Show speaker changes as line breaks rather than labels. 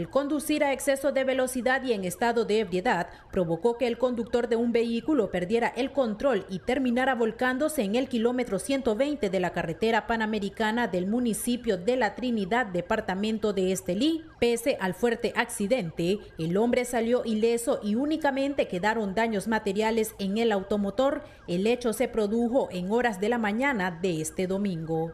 El conducir a exceso de velocidad y en estado de ebriedad provocó que el conductor de un vehículo perdiera el control y terminara volcándose en el kilómetro 120 de la carretera panamericana del municipio de La Trinidad, departamento de Estelí. Pese al fuerte accidente, el hombre salió ileso y únicamente quedaron daños materiales en el automotor. El hecho se produjo en horas de la mañana de este domingo.